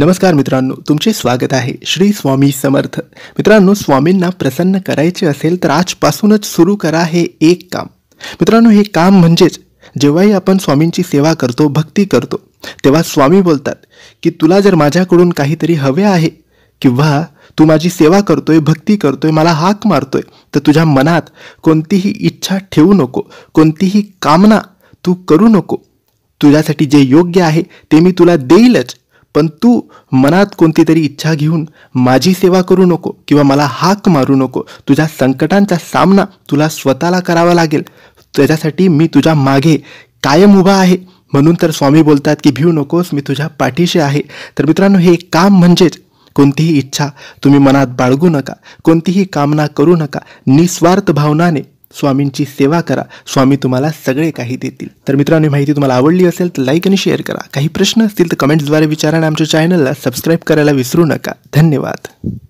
नमस्कार मित्रांनो तुमचे स्वागत आहे श्री स्वामी समर्थ मित्रांनो स्वामींना प्रसन्न करायचे असेल तर आजपासूनच सुरू करा हे एक काम मित्रांनो हे काम म्हणजेच जेव्हाही आपण स्वामींची सेवा करतो भक्ती करतो तेव्हा स्वामी बोलतात की तुला जर माझ्याकडून काहीतरी हवे आहे किंवा तू माझी सेवा करतोय भक्ती करतोय मला हाक मारतोय तर तुझ्या मनात कोणतीही इच्छा ठेवू नको कोणतीही कामना तू करू नको तुझ्यासाठी जे योग्य आहे ते मी तुला देईलच पण तू मनात कोणती तरी इच्छा घेऊन माझी सेवा करू नको किंवा मला हाक मारू नको तुझ्या संकटांचा सामना तुला स्वतःला करावा लागेल त्याच्यासाठी मी तुझ्या मागे कायम उभा आहे म्हणून तर स्वामी बोलतात की भिऊ नकोस मी तुझ्या पाठीशी आहे तर मित्रांनो हे काम म्हणजेच कोणतीही इच्छा तुम्ही मनात बाळगू नका कोणतीही कामना करू नका निस्वार्थ भावनाने स्वामींची सेवा करा स्वामी तुम्हाला सगळे काही देतील तर मित्रांनो माहिती तुम्हाला आवडली असेल तर लाईक आणि शेअर करा काही प्रश्न असतील तर कमेंट्सद्वारे विचारा आणि आमच्या चॅनलला सबस्क्राईब करायला विसरू नका धन्यवाद